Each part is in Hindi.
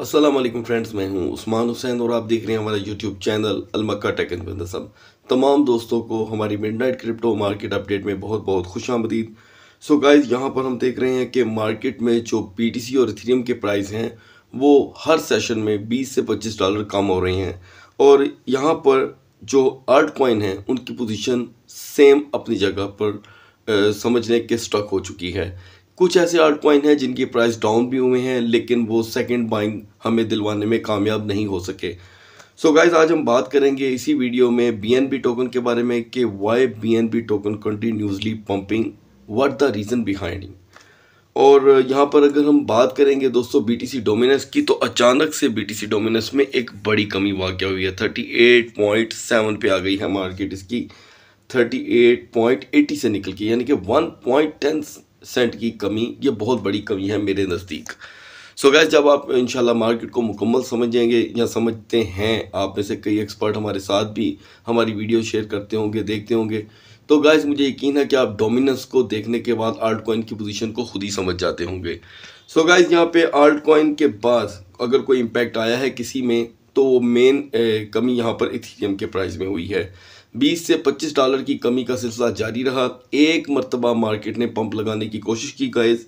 असलम फ्रेंड्स मैं हूं उस्मान हुसैन और आप देख रहे हैं हमारा यूट्यूब चैनल अलमक्का टेक एंड बिजनेसम तमाम दोस्तों को हमारी मिडनाइट क्रिप्टो मार्केट अपडेट में बहुत बहुत खुश आमदीद सो गाइज यहाँ पर हम देख रहे हैं कि मार्केट में जो सी और इथेरियम के प्राइस हैं वो हर सेशन में 20 से 25 डॉलर कम हो रहे हैं और यहाँ पर जो आर्ट कॉइन है उनकी पोजिशन सेम अपनी जगह पर समझने के कि स्टक हो चुकी है कुछ ऐसे आर्ट कॉइन हैं जिनके प्राइस डाउन भी हुए हैं लेकिन वो सेकंड बाइंग हमें दिलवाने में कामयाब नहीं हो सके सो so गाइज आज हम बात करेंगे इसी वीडियो में बी टोकन के बारे में कि Y B token continuously pumping what the reason behind और यहाँ पर अगर हम बात करेंगे दोस्तों बी टी डोमिनस की तो अचानक से बी टी डोमिनस में एक बड़ी कमी वाक़ हुई है थर्टी एट पॉइंट सेवन पे आ गई है मार्केट इसकी थर्टी एट पॉइंट एटी से निकल के यानी कि वन पॉइंट टेन सेंट की कमी ये बहुत बड़ी कमी है मेरे नज़दीक सो गैस जब आप इन मार्केट को मुकम्मल समझेंगे या समझते हैं आप में से कई एक्सपर्ट हमारे साथ भी हमारी वीडियो शेयर करते होंगे देखते होंगे तो गैस मुझे यकीन है कि आप डोमिनेंस को देखने के बाद आर्ट कॉइन की पोजीशन को खुद ही समझ जाते होंगे सो गैस यहाँ पे आर्ट कॉइन के बाद अगर कोई इम्पैक्ट आया है किसी में तो मेन कमी यहाँ पर इथीरियम के प्राइस में हुई है 20 से 25 डॉलर की कमी का सिलसिला जारी रहा एक मरतबा मार्केट ने पंप लगाने की कोशिश की गाइस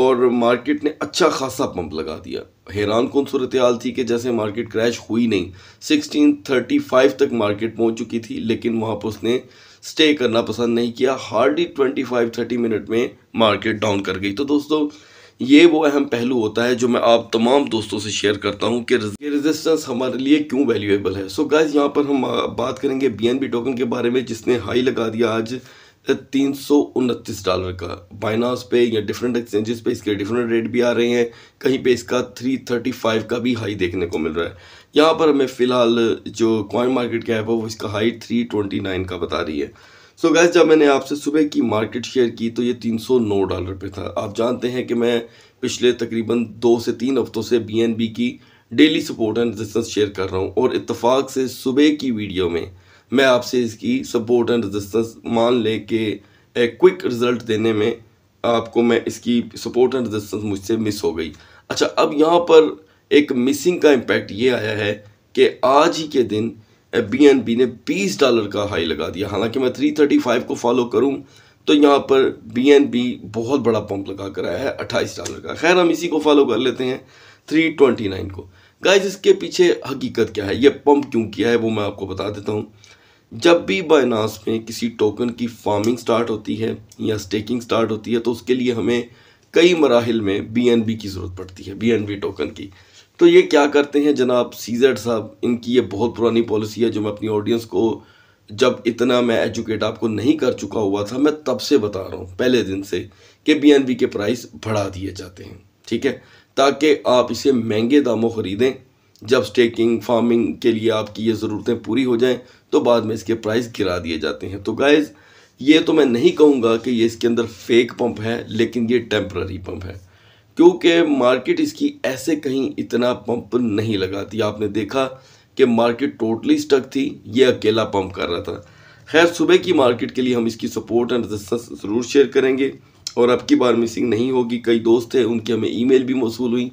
और मार्केट ने अच्छा खासा पंप लगा दिया हैरान कौन सूरत हाल थी कि जैसे मार्केट क्रैश हुई नहीं 1635 तक मार्केट पहुंच चुकी थी लेकिन वहां पर उसने स्टे करना पसंद नहीं किया हार्डली 25-30 मिनट में मार्केट डाउन कर गई तो दोस्तों ये वो अहम पहलू होता है जो मैं आप तमाम दोस्तों से शेयर करता हूँ कि रेजिस्टेंस हमारे लिए क्यों वैल्यूएबल है सो गाइज यहाँ पर हम बात करेंगे बी टोकन के बारे में जिसने हाई लगा दिया आज तीन सौ उनतीस डॉलर का बाइनास पे या डिफरेंट एक्सचेंजेस पे इसके डिफरेंट रेट भी आ रहे हैं कहीं पे इसका थ्री थर्टी फाइव का भी हाई देखने को मिल रहा है यहाँ पर हमें फ़िलहाल जो कॉइन मार्केट कैप है वो इसका हाई थ्री ट्वेंटी नाइन का बता रही है सो so गैस जब मैंने आपसे सुबह की मार्केट शेयर की तो ये 309 डॉलर पे था आप जानते हैं कि मैं पिछले तकरीबन दो से तीन हफ्तों से बीएनबी की daily support and resistance share कर रहा हूँ और इतफाक़ से सुबह की वीडियो में मैं आपसे इसकी सपोर्ट एंड रजिस्टेंस मान ले के एक क्विक रिज़ल्ट देने में आपको मैं इसकी सपोर्ट एंड रजिस्टेंस मुझसे मिस हो गई अच्छा अब यहाँ पर एक मिसिंग का इम्पैक्ट ये आया है कि आज ही के दिन बी एन बी ने 20 डॉलर का हाई लगा दिया हालांकि मैं 335 को फॉलो करूं तो यहाँ पर बी एन बी बहुत बड़ा पंप लगा कर आया है 28 डॉलर का खैर हम इसी को फॉलो कर लेते हैं 329 को गाइज इसके पीछे हकीकत क्या है ये पंप क्यों किया है वो मैं आपको बता देता हूँ जब भी बायनास में किसी टोकन की फार्मिंग स्टार्ट होती है या स्टेकिंग स्टार्ट होती है तो उसके लिए हमें कई मराहल में बी एन बी की ज़रूरत पड़ती है बी एन बी टोकन की तो ये क्या करते हैं जनाब सीजेड साहब इनकी ये बहुत पुरानी पॉलिसी है जो मैं अपनी ऑडियंस को जब इतना मैं एजुकेट आपको नहीं कर चुका हुआ था मैं तब से बता रहा हूँ पहले दिन से कि बी के प्राइस बढ़ा दिए जाते हैं ठीक है ताकि आप इसे महंगे दामों ख़रीदें जब स्टेकिंग फार्मिंग के लिए आपकी ये ज़रूरतें पूरी हो जाएं तो बाद में इसके प्राइस गिरा दिए जाते हैं तो गाइज़ ये तो मैं नहीं कहूँगा कि ये इसके अंदर फेक पंप है लेकिन ये टेम्प्ररी पंप है क्योंकि मार्केट इसकी ऐसे कहीं इतना पंप नहीं लगाती आपने देखा कि मार्केट टोटली स्टक थी ये अकेला पंप कर रहा था खैर सुबह की मार्केट के लिए हम इसकी सपोर्ट एंड रजिस्टेंस ज़रूर शेयर करेंगे और अब की बार मिसिंग नहीं होगी कई दोस्त थे उनकी हमें ईमेल भी मौसू हुई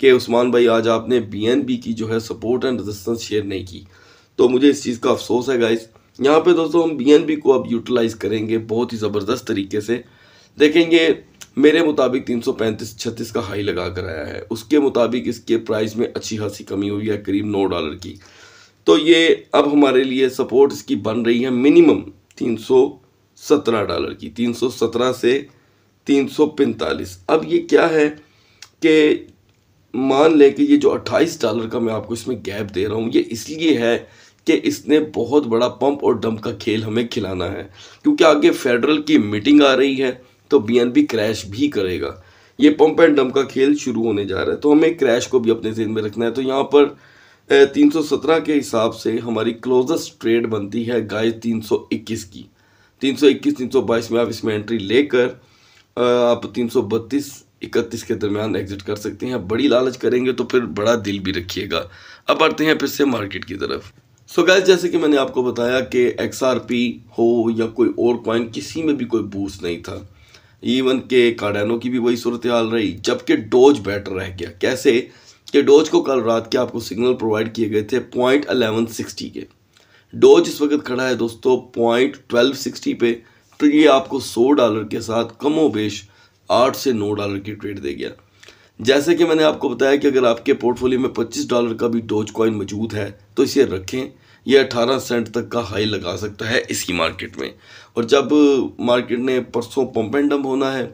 कि उस्मान भाई आज आपने बी की जो है सपोर्ट एंड रजिस्टेंस शेयर नहीं की तो मुझे इस चीज़ का अफसोस है गाइस यहाँ पे दोस्तों हम बी को अब यूटिलाइज़ करेंगे बहुत ही ज़बरदस्त तरीके से देखेंगे मेरे मुताबिक 335 36 का हाई लगा कर आया है उसके मुताबिक इसके प्राइस में अच्छी खासी कमी हुई है करीब नौ डॉलर की तो ये अब हमारे लिए सपोर्ट इसकी बन रही है मिनिमम 317 डॉलर की 317 से 345 अब ये क्या है कि मान लें कि ये जो 28 डॉलर का मैं आपको इसमें गैप दे रहा हूँ ये इसलिए है कि इसने बहुत बड़ा पंप और डंप का खेल हमें खिलाना है क्योंकि आगे फेडरल की मीटिंग आ रही है तो बी क्रैश भी करेगा ये पंप एंड डम का खेल शुरू होने जा रहा है तो हमें क्रैश को भी अपने जेन में रखना है तो यहाँ पर 317 के हिसाब से हमारी क्लोजेस्ट ट्रेड बनती है गाय 321 की 321 322 में आप इसमें एंट्री लेकर आप 332 इकतीस के दरमियान एग्जिट कर सकते हैं बड़ी लालच करेंगे तो फिर बड़ा दिल भी रखिएगा अब आते हैं फिर से मार्केट की तरफ सो so गैस जैसे कि मैंने आपको बताया कि एक्स हो या कोई और कॉइन किसी में भी कोई बूस्ट नहीं था इवन के कार्डेनो की भी वही सूरत हाल रही जबकि डोज बेटर रह गया कैसे कि डोज को कल रात के आपको सिग्नल प्रोवाइड किए गए थे पॉइंट अलेवन सिक्सटी के डोज इस वक्त खड़ा है दोस्तों पॉइंट ट्वेल्व सिक्सटी पे तो ये आपको सौ डॉलर के साथ कमो बेश आठ से नौ डॉलर की ट्रेड दे गया जैसे कि मैंने आपको बताया कि अगर आपके पोर्टफोलियो में पच्चीस डॉलर का भी डोज कॉइन मौजूद है तो इसे रखें ये 18 सेंट तक का हाई लगा सकता है इसकी मार्केट में और जब मार्केट ने परसों पम्प एंड होना है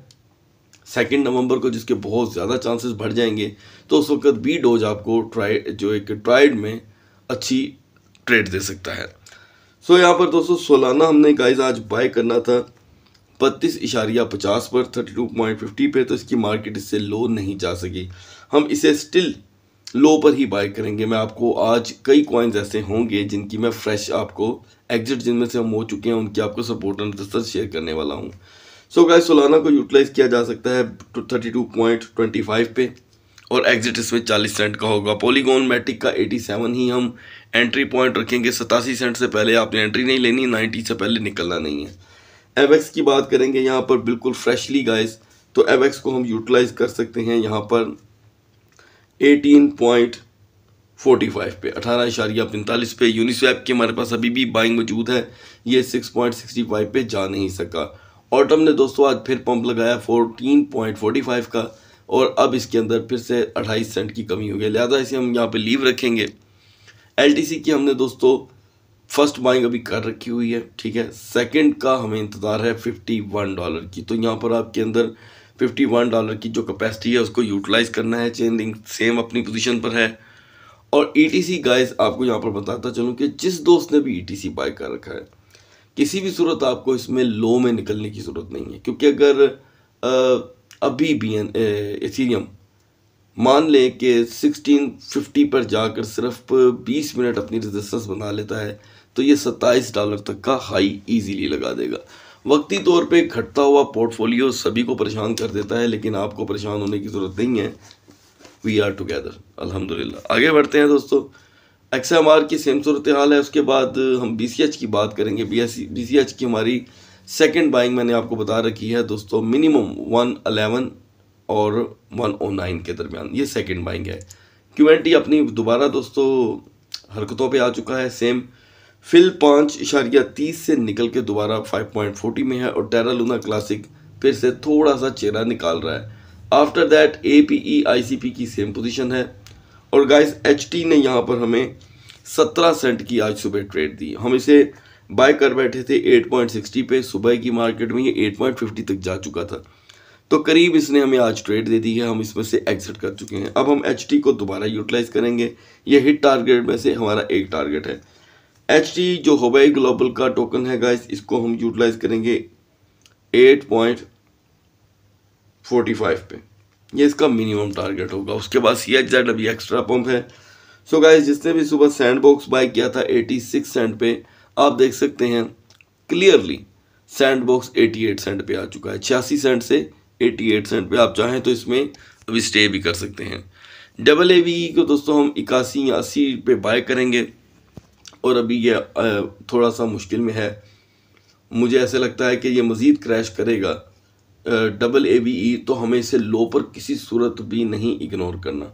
सेकेंड नवंबर को जिसके बहुत ज़्यादा चांसेस बढ़ जाएंगे तो उस वक्त बी डोज आपको ट्राइड जो एक ट्राइड में अच्छी ट्रेड दे सकता है सो यहाँ पर दोस्तों सोलाना हमने गाइज आज बाय करना था बत्तीस इशारिया पचास पर थर्टी टू पॉइंट फिफ्टी पे तो इसकी मार्केट इससे लो नहीं जा सकी हम इसे स्टिल लो पर ही बाय करेंगे मैं आपको आज कई कॉइन्स ऐसे होंगे जिनकी मैं फ्रेश आपको एग्जिट जिनमें से हम हो चुके हैं उनकी आपको सपोर्ट एंड रिसर्च शेयर करने वाला हूँ सो गाइस सोलाना को यूटिलाइज किया जा सकता है thirty two point twenty five पे और एग्जिट इसमें चालीस सेंट का होगा पॉलीगोन मैटिक का एटी सेवन ही हम एंट्री पॉइंट रखेंगे सतासी सेंट से पहले आपने एंट्री नहीं लेनी नाइन्टी से पहले निकलना नहीं है एवेक्स की बात करेंगे यहाँ पर बिल्कुल फ्रेशली गाइस तो एवेक्स को हम यूटिलाइज कर सकते हैं यहाँ पर एटीन पॉइंट फाइव पे अठारह इशारिया पैंतालीस पे यूनिस्वैप के हमारे पास अभी भी बाइंग मौजूद है ये सिक्स पॉइंट सिक्सटी फाइव पे जा नहीं सका ऑटम ने दोस्तों आज फिर पंप लगाया फोर्टीन पॉइंट फाइव का और अब इसके अंदर फिर से 28 सेंट की कमी हो गई लिहाजा इसे हम यहाँ पे लीव रखेंगे एल की हमने दोस्तों फर्स्ट बाइंग अभी कर रखी हुई है ठीक है सेकेंड का हमें इंतज़ार है फिफ्टी वन डॉलर की तो यहाँ पर आपके अंदर फिफ्टी वन डॉलर की जो कैपेसिटी है उसको यूटिलाइज़ करना है चेन लिंक सेम अपनी पोजीशन पर है और ई टी सी गाइस आपको यहाँ पर बताता चलूँ कि जिस दोस्त ने भी ई टी सी बाय कर रखा है किसी भी सूरत आपको इसमें लो में निकलने की ज़रूरत नहीं है क्योंकि अगर अभी भी एथीरियम मान लें कि फिफ्टी पर जाकर सिर्फ बीस मिनट अपनी रेजिस्टेंस बना लेता है तो ये सत्ताईस डॉलर तक का हाई ईजीली लगा देगा वक्ती तौर पे घटता हुआ पोर्टफोलियो सभी को परेशान कर देता है लेकिन आपको परेशान होने की ज़रूरत नहीं है वी आर टुगेदर अल्हम्दुलिल्लाह आगे बढ़ते हैं दोस्तों एक्स एम आर की सेम सूरत हाल है उसके बाद हम बी सी एच की बात करेंगे B S B C H की हमारी सेकेंड बाइंग मैंने आपको बता रखी है दोस्तों मिनिमम वन अलेवन और वन ओ नाइन के दरमियान ये सेकेंड बाइंग है टी अपनी दोबारा दोस्तों हरकतों पर आ चुका है सेम फिल पाँच इशारिया तीस से निकल के दोबारा फाइव पॉइंट फोर्टी में है और टेरा लूना क्लासिक फिर से थोड़ा सा चेहरा निकाल रहा है after that A P E I C P की सेम पोजीशन है और गाइस एच टी ने यहाँ पर हमें सत्रह सेंट की आज सुबह ट्रेड दी हम इसे बाय कर बैठे थे 8.60 पे सुबह की मार्केट में ये 8.50 तक जा चुका था तो करीब इसने हमें आज ट्रेड दे दी है हम इसमें से एग्जिट कर चुके हैं अब हम एच को दोबारा यूटिलाइज करेंगे ये हिट टारगेट में से हमारा एक टारगेट है एच टी जो हवाई ग्लोबल का टोकन है गाइस इसको हम यूटिलाइज करेंगे 8.45 पे ये इसका मिनिमम टारगेट होगा उसके बाद सी एच जेड अभी एक्स्ट्रा पंप है सो so गाइस जिसने भी सुबह सैंड बॉक्स बाय किया था 86 सेंट पे आप देख सकते हैं क्लियरली सैंड बॉक्स 88 सेंट पे आ चुका है छियासी सेंट से 88 सेंट पे आप चाहें तो इसमें अभी स्टे भी कर सकते हैं डबल ए वी को दोस्तों हम इक्यासी या अस्सी पे बाय करेंगे और अभी ये थोड़ा सा मुश्किल में है मुझे ऐसे लगता है कि ये मज़ीद क्रैश करेगा डबल ए बी ई तो हमें इसे लो पर किसी सूरत भी नहीं इग्नोर करना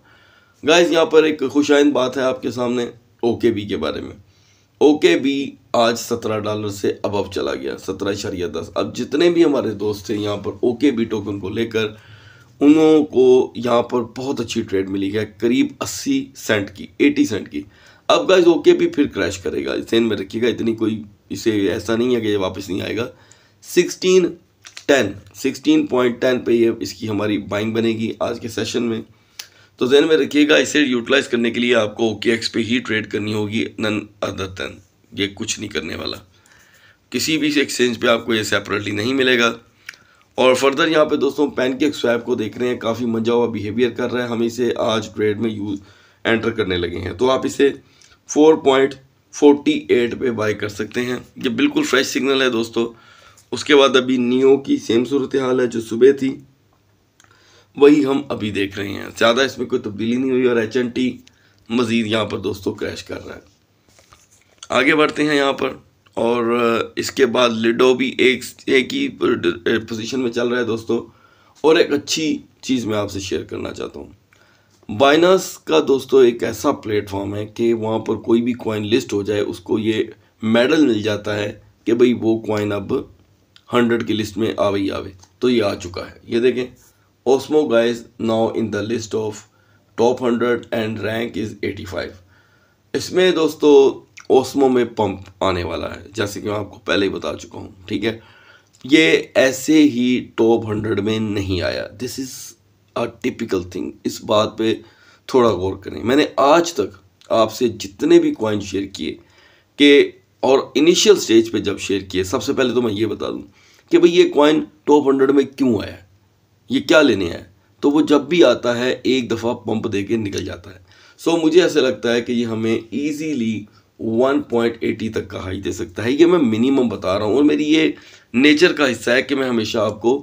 गाइस यहाँ पर एक खुशाइन बात है आपके सामने ओके बी के बारे में ओके बी आज सत्रह डॉलर से अब चला गया सत्रह इशारिया दस अब जितने भी हमारे दोस्त थे यहाँ पर ओके बी टोकन को लेकर उनको यहाँ पर बहुत अच्छी ट्रेड मिली है करीब अस्सी सेंट की एटी सेंट की अब गाइज ओके भी फिर क्रैश करेगा सेन में रखिएगा इतनी कोई इसे ऐसा नहीं है कि ये वापस नहीं आएगा sixteen ten sixteen point ten पर ये इसकी हमारी बाइंग बनेगी आज के सेशन में तो जहन में रखिएगा इसे यूटिलाइज करने के लिए आपको ओके एक्स पे ही ट्रेड करनी होगी नन अदर तन ये कुछ नहीं करने वाला किसी भी एक्सचेंज पे आपको ये सेपरेटली नहीं मिलेगा और फर्दर यहाँ पे दोस्तों पैनकेक स्वैप को देख रहे हैं काफ़ी मजा हुआ बिहेवियर कर रहा है हम इसे आज ट्रेड में यूज एंटर करने लगे हैं तो आप इसे फोर पॉइंट फोर्टी एट पे बाई कर सकते हैं ये बिल्कुल फ्रेश सिग्नल है दोस्तों उसके बाद अभी नियो की सेम सूरत हाल है जो सुबह थी वही हम अभी देख रहे हैं ज़्यादा इसमें कोई तब्दीली नहीं हुई और एच एन टी मज़ीद यहाँ पर दोस्तों क्रैश कर रहा है आगे बढ़ते हैं यहाँ पर और इसके बाद लिडो भी एक एक ही पोजीशन में चल रहा है दोस्तों और एक अच्छी चीज़ मैं आपसे शेयर करना चाहता हूँ बाइनास का दोस्तों एक ऐसा प्लेटफॉर्म है कि वहाँ पर कोई भी कॉइन लिस्ट हो जाए उसको ये मेडल मिल जाता है कि भाई वो कॉइन अब हंड्रेड की लिस्ट में आवे ही आवे तो ये आ चुका है ये देखें Osmo guys now in the list of top hundred and rank is eighty five इसमें दोस्तों ओस्मो में पंप आने वाला है जैसे कि मैं आपको पहले ही बता चुका हूँ ठीक है ये ऐसे ही टॉप हंड्रेड में नहीं आया this is a typical thing इस बात पे थोड़ा गौर करें मैंने आज तक आपसे जितने भी कॉइन शेयर किए के और इनिशियल स्टेज पे जब शेयर किए सबसे पहले तो मैं ये बता दूं कि भाई ये कॉइन टॉप हंड्रेड में क्यों आया ये क्या लेने आया तो वो जब भी आता है एक दफ़ा पंप दे के निकल जाता है सो so, मुझे ऐसा लगता है कि ये हमें ईजीली 1.80 तक का हाई दे सकता है ये मैं मिनिमम बता रहा हूँ और मेरी ये नेचर का हिस्सा है कि मैं हमेशा आपको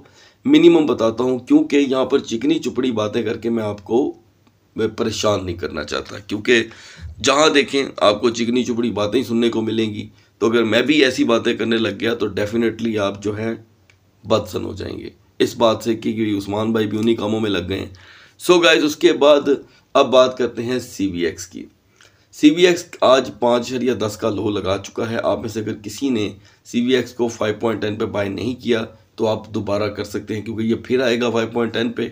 मिनिमम बताता हूँ क्योंकि यहाँ पर चिकनी चुपड़ी बातें करके मैं आपको मैं परेशान नहीं करना चाहता क्योंकि जहाँ देखें आपको चिकनी चुपड़ी बातें ही सुनने को मिलेंगी तो अगर मैं भी ऐसी बातें करने लग गया तो डेफिनेटली आप जो है बदसन हो जाएंगे इस बात से कि उस्मान भाई भी उन्हीं कामों में लग गए हैं सो गाइज उसके बाद अब बात करते हैं सी वी एक्स की सी वी एक्स आज पाँच या दस का लो लगा चुका है आप में से अगर किसी ने सी वी एक्स को फाइव पॉइंट टेन पर बाय नहीं किया तो आप दोबारा कर सकते हैं क्योंकि ये फिर आएगा 5.10 पे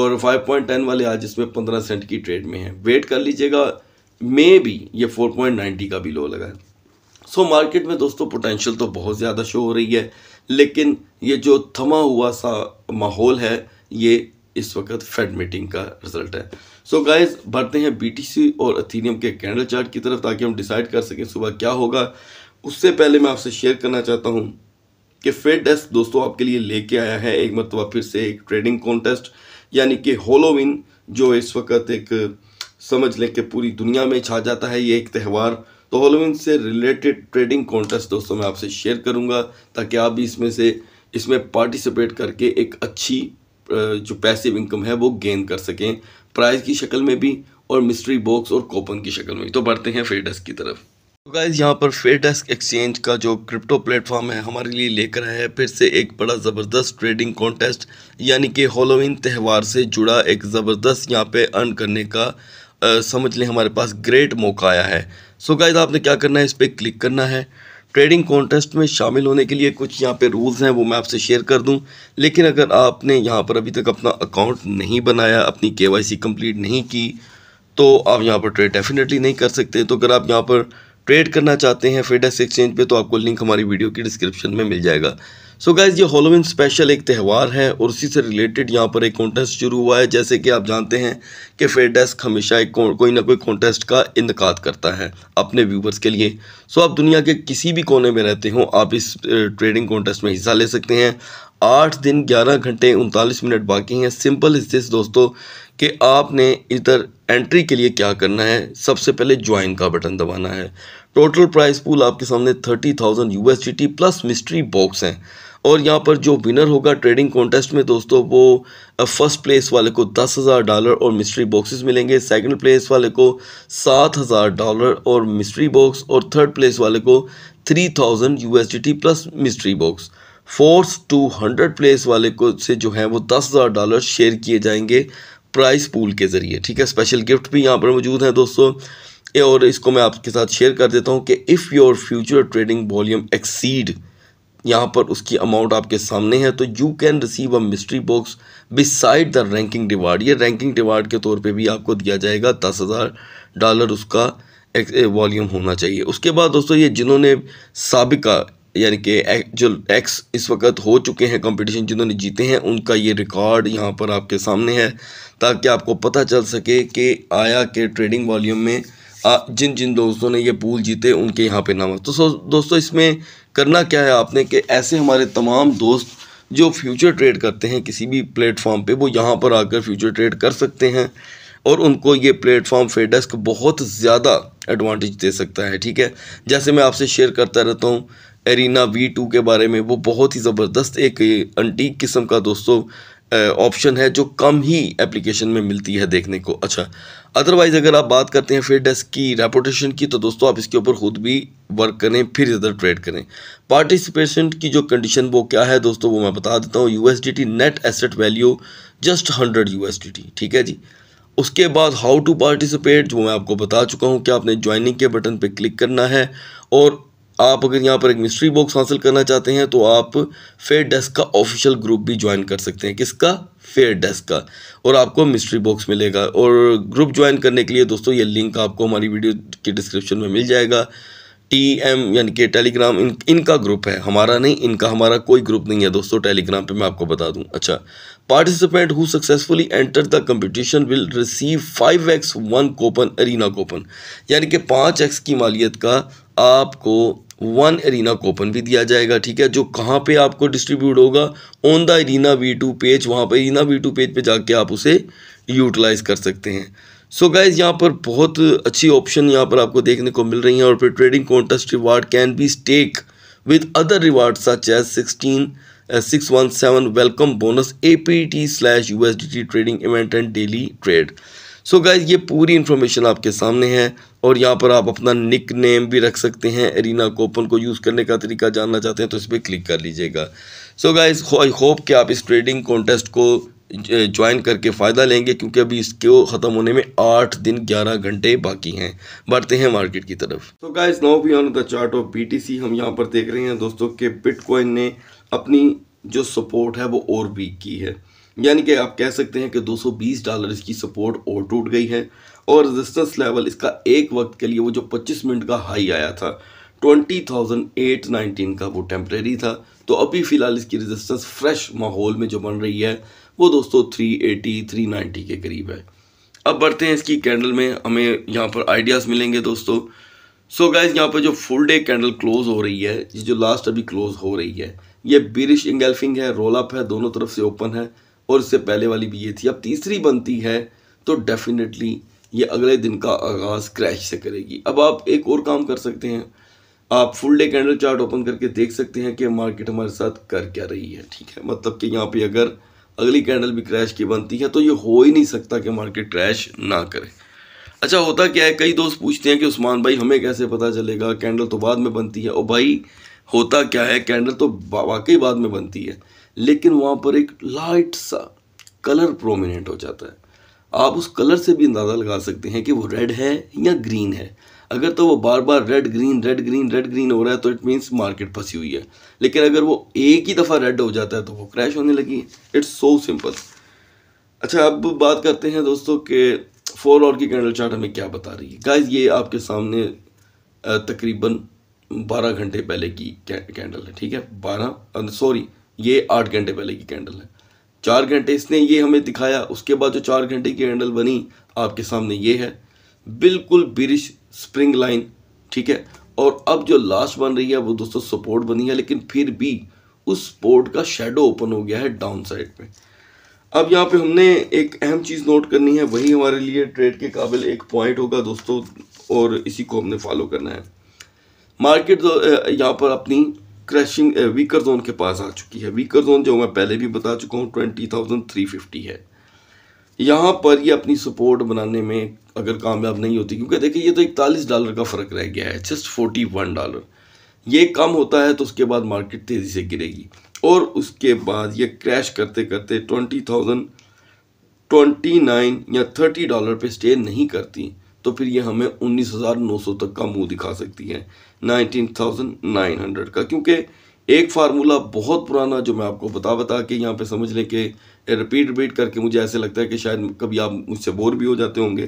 और 5.10 वाले आज इसमें 15 सेंट की ट्रेड में है वेट कर लीजिएगा मे भी ये 4.90 का भी लो लगा है सो मार्केट में दोस्तों पोटेंशियल तो बहुत ज़्यादा शो हो रही है लेकिन ये जो थमा हुआ सा माहौल है ये इस वक्त फेड मीटिंग का रिजल्ट है सो so गाइस बढ़ते हैं बीटीसी और अथीनियम के कैंडल चार्ट की तरफ ताकि हम डिसाइड कर सकें सुबह क्या होगा उससे पहले मैं आपसे शेयर करना चाहता हूँ कि फेड डेस्क दोस्तों आपके लिए लेके आया है एक मतलब फिर से एक ट्रेडिंग कॉन्टेस्ट यानी कि होलोविन जो इस वक्त एक समझ लें कि पूरी दुनिया में छा जाता है ये एक त्यौहार तो होलोविन से रिलेटेड ट्रेडिंग कॉन्टेस्ट दोस्तों मैं आपसे शेयर करूँगा ताकि आप भी इसमें से इसमें पार्टिसिपेट करके एक अच्छी जो पैसिव इनकम है वो गेन कर सकें प्राइज़ की शक्ल में भी और मिस्ट्री बॉक्स और कोपन की शक्ल में तो बढ़ते हैं फेडस की तरफ तो गाइज़ यहाँ पर फेडेस्क एक्सचेंज का जो क्रिप्टो प्लेटफॉर्म है हमारे लिए लेकर आया है फिर से एक बड़ा ज़बरदस्त ट्रेडिंग कॉन्टेस्ट यानी कि होलोविन त्यौहार से जुड़ा एक ज़बरदस्त यहाँ पे अर्न करने का आ, समझ लें हमारे पास ग्रेट मौका आया है सो so गाइज़ आपने क्या करना है इस पर क्लिक करना है ट्रेडिंग कॉन्टेस्ट में शामिल होने के लिए कुछ यहाँ पर रूल्स हैं वो मैं आपसे शेयर कर दूँ लेकिन अगर आपने यहाँ पर अभी तक अपना अकाउंट नहीं बनाया अपनी सी कम्प्लीट नहीं की तो आप यहाँ पर ट्रेड डेफिनेटली नहीं कर सकते तो अगर आप यहाँ पर ट्रेड करना चाहते हैं फेडेस एक्सचेंज पे तो आपको लिंक हमारी वीडियो की डिस्क्रिप्शन में मिल जाएगा सो so गाइज ये होलोविन स्पेशल एक त्यौहार है और उसी से रिलेटेड यहाँ पर एक कॉन्टेस्ट शुरू हुआ है जैसे कि आप जानते हैं कि फेडेस्क हमेशा एक कोई ना कोई कॉन्टेस्ट का इनका करता है अपने व्यूवर्स के लिए सो so आप दुनिया के किसी भी कोने में रहते हो आप इस ट्रेडिंग कॉन्टेस्ट में हिस्सा ले सकते हैं आठ दिन ग्यारह घंटे उनतालीस मिनट बाकी हैं सिंपल हिस्से दोस्तों कि आपने इधर एंट्री के लिए क्या करना है सबसे पहले ज्वाइन का बटन दबाना है टोटल प्राइस पूल आपके सामने thirty thousand U plus mystery box हैं और यहाँ पर जो विनर होगा ट्रेडिंग कॉन्टेस्ट में दोस्तों वो फर्स्ट प्लेस वाले को दस हज़ार डॉलर और मिस्ट्री बॉक्सेस मिलेंगे सेकंड प्लेस वाले को सात हज़ार डॉलर और मिस्ट्री बॉक्स और थर्ड प्लेस वाले को three thousand U plus mystery box fourth two hundred place वाले को से जो है वो दस हज़ार डॉलर शेयर किए जाएंगे प्राइस पूल के ज़रिए ठीक है स्पेशल गिफ्ट भी यहाँ पर मौजूद हैं दोस्तों और इसको मैं आपके साथ शेयर कर देता हूँ कि if your future trading volume exceed यहाँ पर उसकी अमाउंट आपके सामने है तो you can receive a mystery box beside the ranking reward ये रैंकिंग रिवार्ड के तौर पे भी आपको दिया जाएगा दस हज़ार डॉलर उसका वॉल्यूम होना चाहिए उसके बाद दोस्तों ये जिन्होंने सबका यानी कि जो एक्स इस वक्त हो चुके हैं कंपटीशन जिन्होंने जीते हैं उनका ये रिकॉर्ड यहाँ पर आपके सामने है ताकि आपको पता चल सके कि आया के ट्रेडिंग वॉल्यूम में आ, जिन जिन दोस्तों ने ये पूल जीते उनके यहाँ पे नाम तो दोस्तों इसमें करना क्या है आपने कि ऐसे हमारे तमाम दोस्त जो फ्यूचर ट्रेड करते हैं किसी भी प्लेटफॉर्म पर वो यहाँ पर आकर फ्यूचर ट्रेड कर सकते हैं और उनको ये प्लेटफॉर्म फेडेस्क बहुत ज़्यादा एडवांटेज दे सकता है ठीक है जैसे मैं आपसे शेयर करता रहता हूँ एरिना वी टू के बारे में वो बहुत ही ज़बरदस्त एक अंटीक किस्म का दोस्तों ऑप्शन है जो कम ही एप्लीकेशन में मिलती है देखने को अच्छा अदरवाइज़ अगर आप बात करते हैं फिर डेस्क की रेपोटेशन की तो दोस्तों आप इसके ऊपर ख़ुद भी वर्क करें फिर इधर ट्रेड करें पार्टिसिपेशन की जो कंडीशन वो क्या है दोस्तों वो मैं बता देता हूँ U net asset value just hundred U ठीक है जी उसके बाद हाउ टू पार्टिसिपेट जो मैं आपको बता चुका हूँ कि आपने ज्वाइनिंग के बटन पर क्लिक करना है और आप अगर यहाँ पर एक मिस्ट्री बॉक्स हासिल करना चाहते हैं तो आप फेयर डेस्क का ऑफिशियल ग्रुप भी ज्वाइन कर सकते हैं किसका फेयर डेस्क का और आपको मिस्ट्री बॉक्स मिलेगा और ग्रुप ज्वाइन करने के लिए दोस्तों ये लिंक आपको हमारी वीडियो के डिस्क्रिप्शन में मिल जाएगा टी एम यानी कि टेलीग्राम इन इनका ग्रुप है हमारा नहीं इनका हमारा कोई ग्रुप नहीं है दोस्तों टेलीग्राम पे मैं आपको बता दूं अच्छा participant who successfully enter the competition will receive five X one coupon arena coupon यानी कि पाँच एक्स की मालियत का आपको वन एरिना कोपन भी दिया जाएगा ठीक है जो कहाँ पे आपको डिस्ट्रीब्यूट होगा on the arena V two page वहाँ पर एरिना वी टू पेज पे जाके आप उसे यूटिलाइज कर सकते हैं सो गाइज यहाँ पर बहुत अच्छी ऑप्शन यहाँ पर आपको देखने को मिल रही हैं और फिर trading contest reward can be stack with other reward such as sixteen six one seven welcome bonus A P T slash U S D T trading event and daily trade so guys ये पूरी इन्फॉर्मेशन आपके सामने है और यहाँ पर आप अपना निक नेम भी रख सकते हैं एरिना कोपन को यूज़ करने का तरीका जानना चाहते हैं तो इस पर क्लिक कर लीजिएगा सो गाइज आई होप कि आप इस ट्रेडिंग कॉन्टेस्ट को ज्वाइन करके फ़ायदा लेंगे क्योंकि अभी इसको ख़त्म होने में आठ दिन ग्यारह घंटे बाकी हैं बढ़ते हैं मार्केट की तरफ तो guys now be on the chart of see हम यहाँ पर देख रहे हैं दोस्तों के बिटकॉइन ने अपनी जो सपोर्ट है वो और वीक की है यानी कि आप कह सकते हैं कि 220 डॉलर की सपोर्ट और टूट गई है और रेजिस्टेंस लेवल इसका एक वक्त के लिए वो जो 25 मिनट का हाई आया था 20,819 का वो टेम्प्रेरी था तो अभी फ़िलहाल इसकी रेजिस्टेंस फ्रेश माहौल में जो बन रही है वो दोस्तों 380, 390 के करीब है अब बढ़ते हैं इसकी कैंडल में हमें यहाँ पर आइडियाज़ मिलेंगे दोस्तों सो so गाइज यहाँ पर जो फुल डे कैंडल क्लोज हो रही है ये जो लास्ट अभी क्लोज हो रही है ये बिरिश इंगेल्फिंग है रोल अप है दोनों तरफ से ओपन है और इससे पहले वाली भी ये थी अब तीसरी बनती है तो डेफिनेटली ये अगले दिन का आगाज़ क्रैश से करेगी अब आप एक और काम कर सकते हैं आप full day candle chart open करके देख सकते हैं कि मार्केट हमारे साथ कर क्या रही है ठीक है मतलब कि यहाँ पे अगर अगली कैंडल भी क्रैश की बनती है तो ये हो ही नहीं सकता कि मार्केट क्रैश ना करे अच्छा होता क्या है कई दोस्त पूछते हैं कि उस्मान भाई हमें कैसे पता चलेगा कैंडल तो बाद में बनती है और भाई होता क्या है कैंडल तो वाकई बाद में बनती है लेकिन वहाँ पर एक लाइट सा कलर प्रोमिनेंट हो जाता है आप उस कलर से भी अंदाज़ा लगा सकते हैं कि वो रेड है या ग्रीन है अगर तो वो बार बार red green red green red green हो रहा है तो इट मीन्स मार्केट फंसी हुई है लेकिन अगर वो एक ही दफ़ा रेड हो जाता है तो वो क्रैश होने लगी इट्स सो सिंपल अच्छा अब बात करते हैं दोस्तों के फोर और की कैंडल चार्ट हमें क्या बता रही है गाइज ये आपके सामने तकरीबन बारह घंटे पहले की कैंडल है ठीक है बारह सॉरी ये आठ घंटे पहले की कैंडल है चार घंटे इसने ये हमें दिखाया उसके बाद जो चार घंटे की हैंडल बनी आपके सामने ये है बिल्कुल बिरिश स्प्रिंग लाइन ठीक है और अब जो लास्ट बन रही है वो दोस्तों सपोर्ट बनी है लेकिन फिर भी उस सपोर्ट का शेडो ओपन हो गया है डाउन साइड में अब यहाँ पे हमने एक अहम चीज़ नोट करनी है वही हमारे लिए ट्रेड के काबिल एक पॉइंट होगा दोस्तों और इसी को हमने फॉलो करना है मार्केट यहाँ पर अपनी क्रैशिंग वीकर जोन के पास आ चुकी है वीकर जोन जो मैं पहले भी बता चुका हूँ ट्वेंटी थाउजेंड थ्री फिफ्टी है यहाँ पर ये अपनी सपोर्ट बनाने में अगर कामयाब नहीं होती क्योंकि देखिए ये तो इकतालीस डॉलर का फ़र्क रह गया है जस्ट फोर्टी वन डॉलर ये कम होता है तो उसके बाद मार्केट तेज़ी से गिरेगी और उसके बाद ये क्रैश करते करते ट्वेंटी थाउजेंड ट्वेंटी नाइन या थर्टी डॉलर पर स्टे नहीं करती तो फिर ये हमें 19,900 तक का मुंह दिखा सकती है 19,900 का क्योंकि एक फार्मूला बहुत पुराना जो मैं आपको बता बता के यहाँ पे समझ लें कि रिपीट रिपीट करके मुझे ऐसे लगता है कि शायद कभी आप मुझसे बोर भी हो जाते होंगे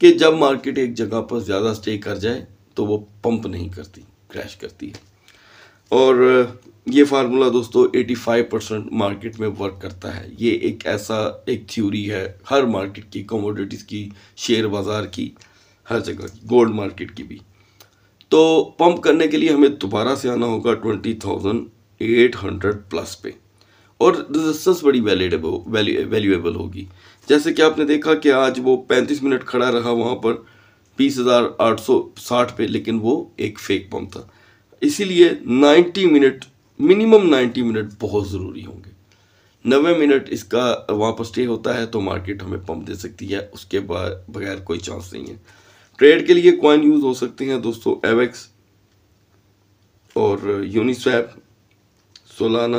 कि जब मार्केट एक जगह पर ज़्यादा स्टे कर जाए तो वो पंप नहीं करती क्रैश करती है और ये फार्मूला दोस्तों 85 परसेंट मार्केट में वर्क करता है ये एक ऐसा एक थ्योरी है हर मार्केट की कमोडिटीज़ की शेयर बाज़ार की हर जगह गोल्ड मार्केट की भी तो पंप करने के लिए हमें दोबारा से आना होगा twenty thousand eight hundred plus पे और रजिस्टेंस बड़ी वैलिडेबल वैल्यू वैल्यूएबल होगी जैसे कि आपने देखा कि आज वो पैंतीस मिनट खड़ा रहा वहाँ पर बीस हज़ार आठ सौ साठ पे लेकिन वो एक फेक पंप था इसीलिए ninety minute minimum ninety minute बहुत ज़रूरी होंगे नबे मिनट इसका वहाँ पर स्टे होता है तो मार्केट हमें पंप दे सकती है उसके बगैर कोई चांस नहीं है ट्रेड के लिए कॉइन यूज हो सकती हैं दोस्तों एवेक्स और यूनिस्वैप सोलाना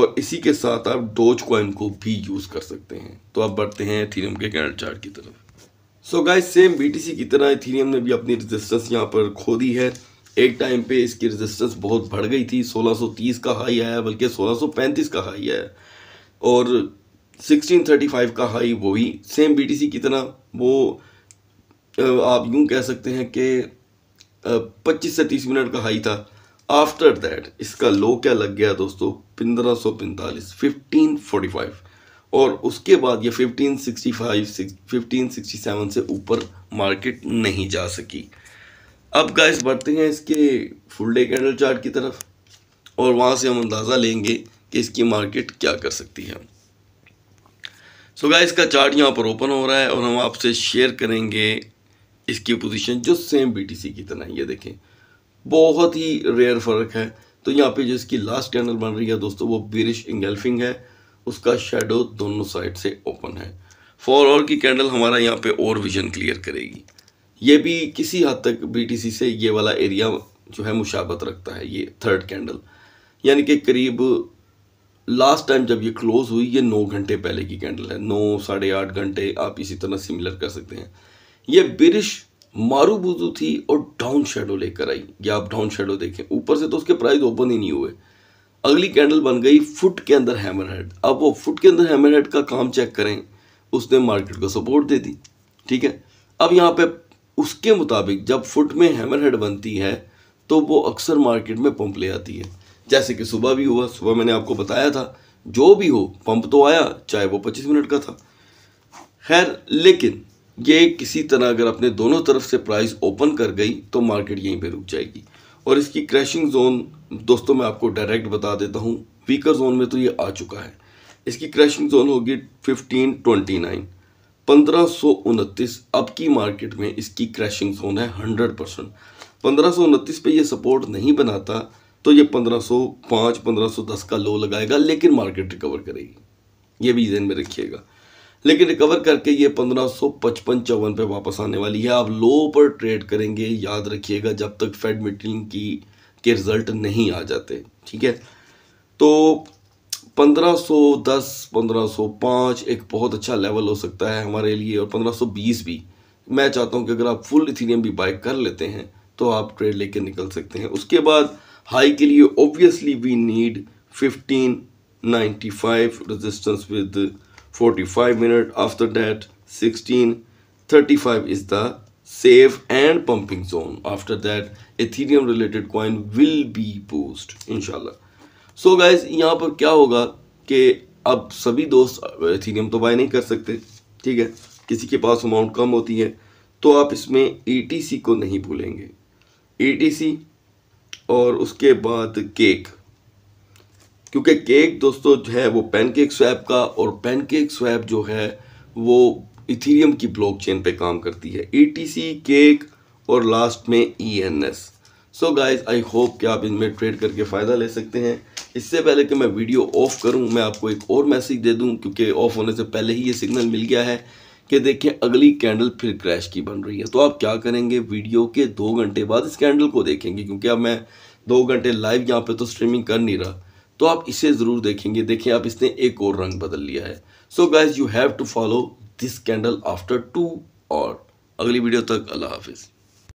और इसी के साथ आप डोज कॉइन को भी यूज़ कर सकते हैं तो आप बढ़ते हैं थीरियम के कैंडल चार्ट की तरफ so same guys same BTC की तरह थीरियम ने भी अपनी रेजिस्टेंस यहाँ पर खो दी है एक टाइम पे इसकी रेजिस्टेंस बहुत बढ़ गई थी 1630 का हाई आया बल्कि 1635 का हाई आया और 1635 का हाई वही सेम बीटीसी की तरह वो आप यूँ कह सकते हैं कि 25 से 30 मिनट का हाई था आफ्टर दैट इसका लो क्या लग गया दोस्तों पंद्रह सौ पैंतालीस फिफ्टीन फोर्टी फाइव और उसके बाद ये fifteen sixty five fifteen sixty seven से ऊपर मार्केट नहीं जा सकी अब गाइस बढ़ते हैं इसके फुल डे कैंडल चार्ट की तरफ और वहाँ से हम अंदाज़ा लेंगे कि इसकी मार्केट क्या कर सकती है सो so गाइस का चार्ट यहाँ पर ओपन हो रहा है और हम आपसे शेयर करेंगे इसकी पोजीशन जो सेम बीटीसी की तरह ये देखें बहुत ही रेयर फ़र्क है तो यहाँ पे जो इसकी लास्ट कैंडल बन रही है दोस्तों वो बिरिश इंगेल्फिंग है उसका शेडो दोनों साइड से ओपन है फॉर ऑल की कैंडल हमारा यहाँ पे और विजन क्लियर करेगी ये भी किसी हद तक बीटीसी से ये वाला एरिया जो है मुशाबत रखता है ये थर्ड कैंडल यानी कि करीब लास्ट टाइम जब ये क्लोज़ हुई ये नौ घंटे पहले की कैंडल है नौ साढ़े आठ घंटे आप इसी तरह सिमिलर कर सकते हैं ये बिरिश मारूबुजू थी और डाउन शेडो लेकर आई या आप डाउन शेडो देखें ऊपर से तो उसके प्राइस ओपन ही नहीं हुए अगली कैंडल बन गई फुट के अंदर हैमर हेड अब वो फुट के अंदर हैमर हेड का काम चेक करें उसने मार्केट को सपोर्ट दे दी ठीक है अब यहाँ पे उसके मुताबिक जब फुट में हैमर हेड बनती है तो वो अक्सर मार्केट में पंप ले आती है जैसे कि सुबह भी हुआ सुबह मैंने आपको बताया था जो भी हो पंप तो आया चाहे वो पच्चीस मिनट का था खैर लेकिन ये किसी तरह अगर अपने दोनों तरफ से प्राइस ओपन कर गई तो मार्केट यहीं पे रुक जाएगी और इसकी क्रैशिंग जोन दोस्तों मैं आपको डायरेक्ट बता देता हूँ वीकर जोन में तो ये आ चुका है इसकी क्रैशिंग जोन होगी फिफ्टीन ट्वेंटी नाइन पंद्रह सौ उनतीस अब की मार्केट में इसकी क्रैशिंग जोन है हंड्रेड परसेंट पंद्रह सौ उनतीस पर यह सपोर्ट नहीं बनाता तो ये पंद्रह सौ पाँच पंद्रह सौ दस का लो लगाएगा लेकिन मार्केट रिकवर करेगी ये भी जेन में रखिएगा लेकिन रिकवर करके ये पंद्रह सौ पचपन चौवन पर वापस आने वाली है आप लो पर ट्रेड करेंगे याद रखिएगा जब तक फेड मीटिंग की के रिज़ल्ट नहीं आ जाते ठीक है तो 1510 1505 एक बहुत अच्छा लेवल हो सकता है हमारे लिए और 1520 भी मैं चाहता हूं कि अगर आप फुल इथीनियम भी बाय कर लेते हैं तो आप ट्रेड लेके निकल सकते हैं उसके बाद हाई के लिए obviously we need 1595 resistance with 45 minute after that 16 35 is the safe and pumping zone after that ethereum related coin will be post inshallah so guys yahan par kya hoga ke ab sabhi dost ethereum to buy nahi kar sakte theek hai kisi ke paas amount kam hoti hai to aap isme etc ko nahi bhulenge etc aur uske baad cake क्योंकि केक दोस्तों जो है वो पैनकेक स्वैप का और पैनकेक स्वैप जो है वो इथीरियम की ब्लॉकचेन पे काम करती है ई e केक और लास्ट में E N S so guys I hope कि आप इनमें ट्रेड करके फ़ायदा ले सकते हैं इससे पहले कि मैं वीडियो ऑफ करूं मैं आपको एक और मैसेज दे दूं क्योंकि ऑफ होने से पहले ही ये सिग्नल मिल गया है कि देखें अगली कैंडल फिर क्रैश की बन रही है तो आप क्या करेंगे वीडियो के दो घंटे बाद इस कैंडल को देखेंगे क्योंकि अब मैं दो घंटे लाइव यहाँ पर तो स्ट्रीमिंग कर नहीं रहा तो आप इसे ज़रूर देखेंगे देखिए आप इसने एक और रंग बदल लिया है so guys you have to follow this candle after two और अगली वीडियो तक अल्लाह हाफिज़